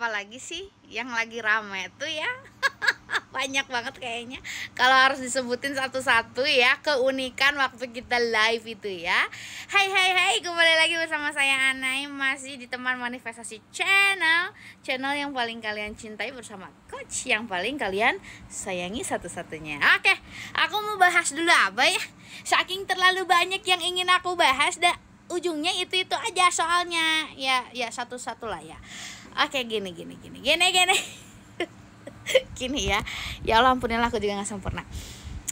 apalagi sih yang lagi rame tuh ya banyak banget kayaknya kalau harus disebutin satu-satu ya keunikan waktu kita live itu ya Hai hai hai kembali lagi bersama saya Anai masih di teman manifestasi channel channel yang paling kalian cintai bersama coach yang paling kalian sayangi satu-satunya Oke aku mau bahas dulu apa ya saking terlalu banyak yang ingin aku bahas dah ujungnya itu itu aja soalnya ya ya satu-satu lah ya Oke gini gini gini gini gini gini ya ya Allah ampunilah aku juga nggak sempurna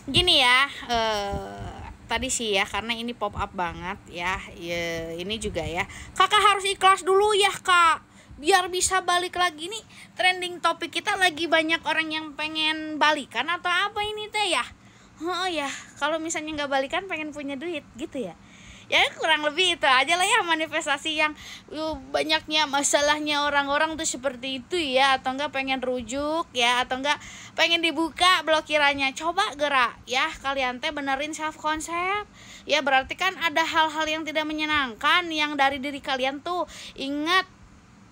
gini ya eh, tadi sih ya karena ini pop up banget ya, ya ini juga ya kakak harus ikhlas dulu ya kak biar bisa balik lagi nih trending topik kita lagi banyak orang yang pengen balikan atau apa ini teh ya oh ya kalau misalnya nggak balikan pengen punya duit gitu ya ya kurang lebih itu aja lah ya manifestasi yang uh, banyaknya masalahnya orang-orang tuh seperti itu ya atau enggak pengen rujuk ya atau enggak pengen dibuka blokirannya coba gerak ya kalian teh benerin self konsep ya berarti kan ada hal-hal yang tidak menyenangkan yang dari diri kalian tuh ingat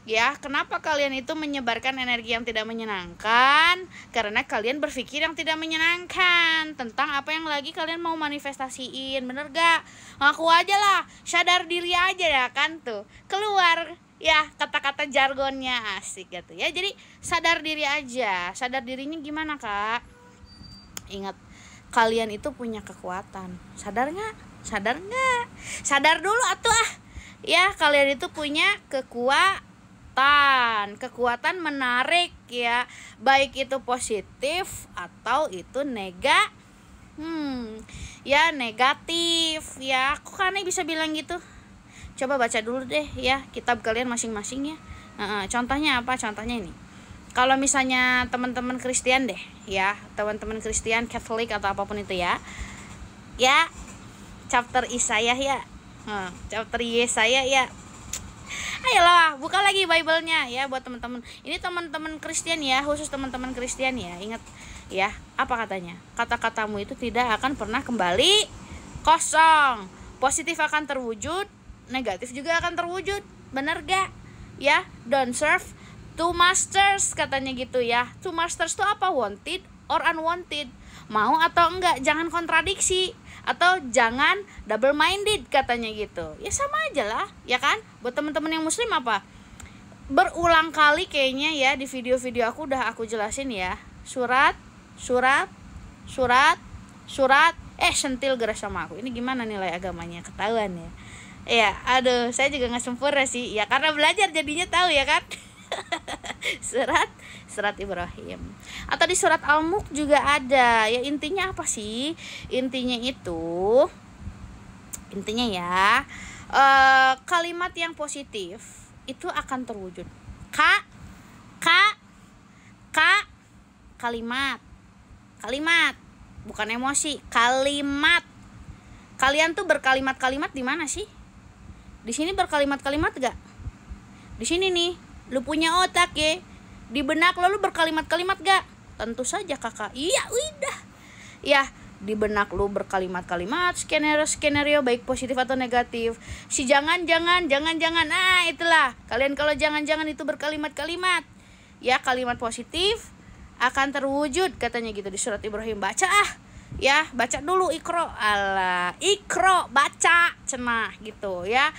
ya kenapa kalian itu menyebarkan energi yang tidak menyenangkan karena kalian berpikir yang tidak menyenangkan tentang apa yang lagi kalian mau manifestasiin bener gak ngaku aja lah sadar diri aja ya kan tuh keluar ya kata-kata jargonnya asik gitu ya jadi sadar diri aja sadar dirinya gimana kak ingat kalian itu punya kekuatan sadar nggak sadar nggak sadar dulu atuh ah ya kalian itu punya kekuatan kekuatan. Kekuatan menarik ya, baik itu positif atau itu nega, Hmm, ya negatif ya. Aku kan bisa bilang gitu. Coba baca dulu deh ya kitab kalian masing-masing ya. Uh, contohnya apa? Contohnya ini. Kalau misalnya teman-teman Kristen deh ya, teman-teman Kristen Katolik atau apapun itu ya. Ya, chapter Isaiah ya. Uh, chapter Yesaya ya ayolah buka lagi Bible-nya ya buat teman-teman ini teman-teman Kristen ya khusus teman-teman Kristen ya ingat ya apa katanya kata-katamu itu tidak akan pernah kembali kosong positif akan terwujud negatif juga akan terwujud bener gak ya don't serve two masters katanya gitu ya two masters itu apa wanted or unwanted mau atau enggak jangan kontradiksi atau jangan double minded katanya gitu ya sama aja lah ya kan buat teman-teman yang muslim apa berulang kali kayaknya ya di video-video aku udah aku jelasin ya surat surat surat surat eh sentil geras sama aku ini gimana nilai agamanya ketahuan ya ya aduh saya juga nggak sempurna sih ya karena belajar jadinya tahu ya kan surat surat Ibrahim atau di surat Al-Mulk juga ada ya intinya apa sih intinya itu intinya ya e, kalimat yang positif itu akan terwujud kak kak kak kalimat kalimat bukan emosi kalimat kalian tuh berkalimat-kalimat di mana sih di sini berkalimat-kalimat gak di sini nih Lu punya otak ya? Di benak lo lu berkalimat-kalimat gak? Tentu saja kakak. Iya, udah. Ya, di benak lu berkalimat-kalimat skenario-skenario baik positif atau negatif si jangan-jangan jangan-jangan ah itulah kalian kalau jangan-jangan itu berkalimat-kalimat ya kalimat positif akan terwujud katanya gitu di surat Ibrahim baca ah ya baca dulu ikro ala ikro baca cenah gitu ya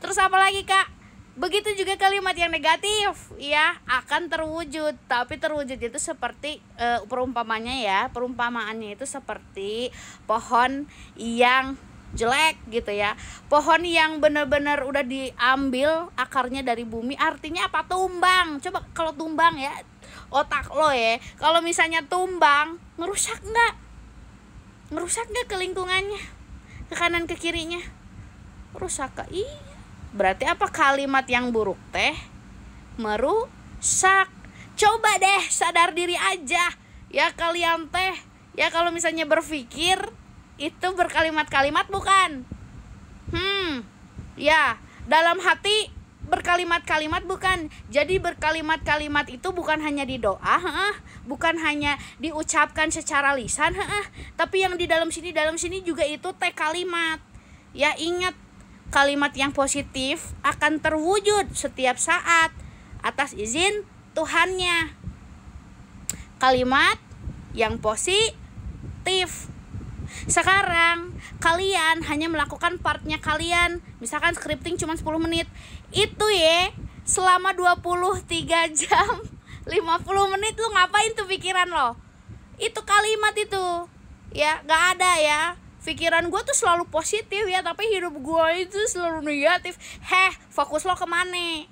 terus apa lagi kak Begitu juga kalimat yang negatif ya akan terwujud, tapi terwujud itu seperti uh, perumpamannya ya, perumpamaannya itu seperti pohon yang jelek gitu ya. Pohon yang benar-benar udah diambil akarnya dari bumi artinya apa? Tumbang. Coba kalau tumbang ya otak lo ya. Kalau misalnya tumbang, ngerusak nggak? Ngerusak nggak ke lingkungannya? Ke kanan ke kirinya? Rusak ke iya Berarti apa kalimat yang buruk teh? Merusak. Coba deh sadar diri aja. Ya kalian teh, ya kalau misalnya berpikir itu berkalimat-kalimat bukan? Hmm. Ya, dalam hati berkalimat-kalimat bukan jadi berkalimat-kalimat itu bukan hanya di doa heeh, bukan hanya diucapkan secara lisan heeh, tapi yang di dalam sini dalam sini juga itu teh kalimat ya ingat Kalimat yang positif akan terwujud setiap saat atas izin Tuhannya. Kalimat yang positif. Sekarang kalian hanya melakukan partnya kalian. Misalkan scripting cuma 10 menit. Itu ya selama 23 jam 50 menit lu ngapain tuh pikiran lo? Itu kalimat itu. Ya, gak ada ya pikiran gue tuh selalu positif ya tapi hidup gue itu selalu negatif heh fokus lo kemana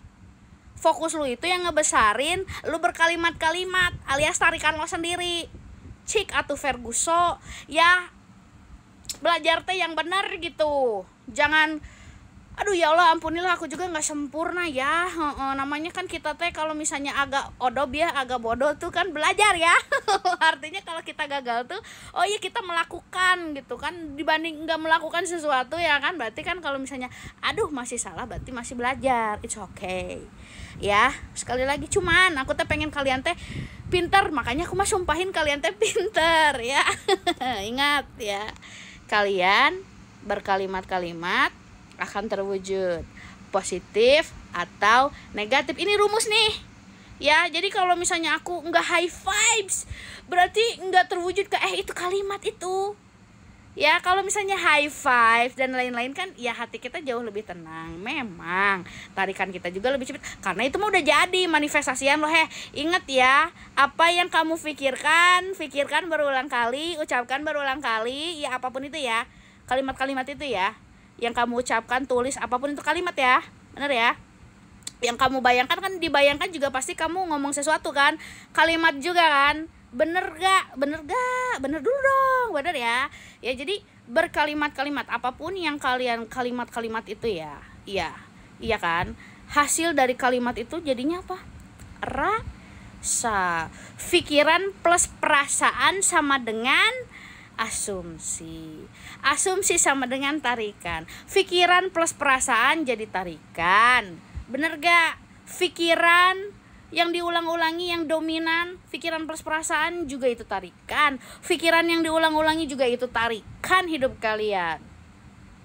fokus lo itu yang ngebesarin lo berkalimat-kalimat alias tarikan lo sendiri cik atau Ferguson ya belajar teh yang benar gitu jangan aduh ya Allah ampunilah aku juga nggak sempurna ya he -he, namanya kan kita teh kalau misalnya agak odob ya agak bodoh tuh kan belajar ya artinya kalau kita gagal tuh oh iya kita melakukan gitu kan dibanding nggak melakukan sesuatu ya kan berarti kan kalau misalnya aduh masih salah berarti masih belajar it's okay ya sekali lagi cuman aku teh pengen kalian teh pinter makanya aku mah sumpahin kalian teh pinter ya ingat ya kalian berkalimat-kalimat akan terwujud positif atau negatif ini rumus nih ya jadi kalau misalnya aku nggak high vibes berarti nggak terwujud ke eh itu kalimat itu ya kalau misalnya high five dan lain-lain kan ya hati kita jauh lebih tenang memang tarikan kita juga lebih cepat karena itu mah udah jadi manifestasian loh heh inget ya apa yang kamu pikirkan pikirkan berulang kali ucapkan berulang kali ya apapun itu ya kalimat-kalimat itu ya yang kamu ucapkan tulis apapun itu kalimat ya bener ya yang kamu bayangkan kan dibayangkan juga pasti kamu ngomong sesuatu kan kalimat juga kan bener gak bener gak bener dulu dong bener ya ya jadi berkalimat-kalimat apapun yang kalian kalimat-kalimat itu ya iya iya kan hasil dari kalimat itu jadinya apa rasa pikiran plus perasaan sama dengan asumsi. Asumsi sama dengan tarikan. Pikiran plus perasaan jadi tarikan. Bener gak? Pikiran yang diulang-ulangi yang dominan, pikiran plus perasaan juga itu tarikan. Pikiran yang diulang-ulangi juga itu tarikan hidup kalian.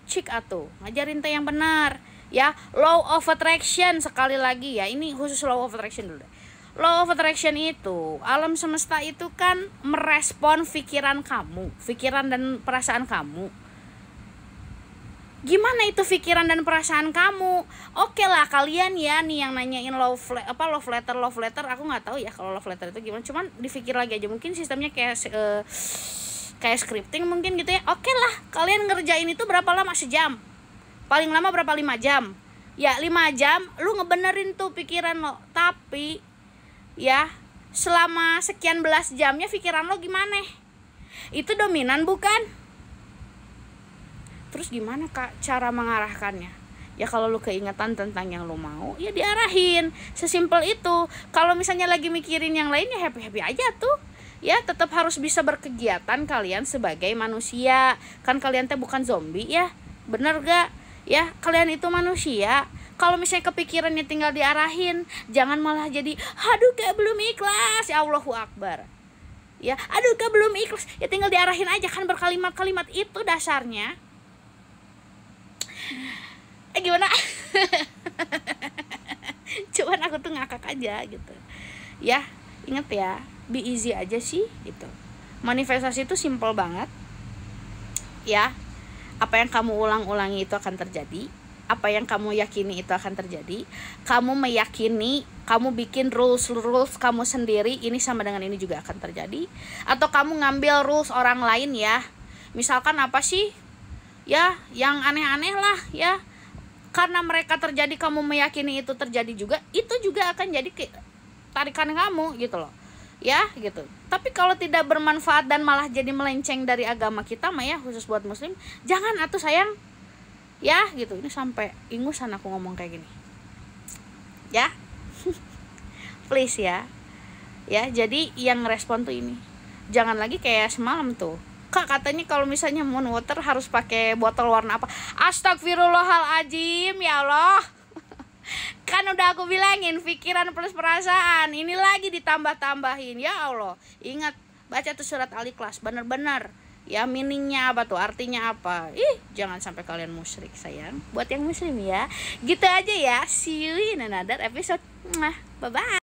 Cik atau ngajarin teh yang benar ya. Law of attraction sekali lagi ya. Ini khusus law of attraction dulu. Deh law of attraction itu alam semesta itu kan merespon pikiran kamu pikiran dan perasaan kamu gimana itu pikiran dan perasaan kamu oke okay lah kalian ya nih yang nanyain love apa love letter love letter aku nggak tahu ya kalau love letter itu gimana cuman dipikir lagi aja mungkin sistemnya kayak uh, kayak scripting mungkin gitu ya oke okay lah kalian ngerjain itu berapa lama sejam paling lama berapa lima jam ya lima jam lu ngebenerin tuh pikiran lo tapi ya selama sekian belas jamnya pikiran lo gimana itu dominan bukan terus gimana kak cara mengarahkannya ya kalau lo keingetan tentang yang lo mau ya diarahin sesimpel itu kalau misalnya lagi mikirin yang lainnya happy happy aja tuh ya tetap harus bisa berkegiatan kalian sebagai manusia kan kalian teh bukan zombie ya bener gak ya kalian itu manusia kalau misalnya kepikirannya tinggal diarahin jangan malah jadi aduh kayak belum ikhlas ya Allahu Akbar ya aduh kayak belum ikhlas ya tinggal diarahin aja kan berkalimat-kalimat itu dasarnya eh gimana cuman aku tuh ngakak aja gitu ya inget ya be easy aja sih gitu manifestasi itu simple banget ya apa yang kamu ulang-ulangi itu akan terjadi apa yang kamu yakini itu akan terjadi kamu meyakini kamu bikin rules rules kamu sendiri ini sama dengan ini juga akan terjadi atau kamu ngambil rules orang lain ya misalkan apa sih ya yang aneh-aneh lah ya karena mereka terjadi kamu meyakini itu terjadi juga itu juga akan jadi tarikan kamu gitu loh ya gitu tapi kalau tidak bermanfaat dan malah jadi melenceng dari agama kita mah ya khusus buat muslim jangan atuh sayang ya gitu ini sampai ingusan aku ngomong kayak gini ya please ya ya jadi yang respon tuh ini jangan lagi kayak semalam tuh kak katanya kalau misalnya mau water harus pakai botol warna apa astagfirullahaladzim ya Allah kan udah aku bilangin pikiran plus perasaan ini lagi ditambah-tambahin ya Allah ingat baca tuh surat al-ikhlas bener-bener ya meaningnya apa tuh artinya apa ih jangan sampai kalian musyrik sayang buat yang muslim ya gitu aja ya see you in another episode bye bye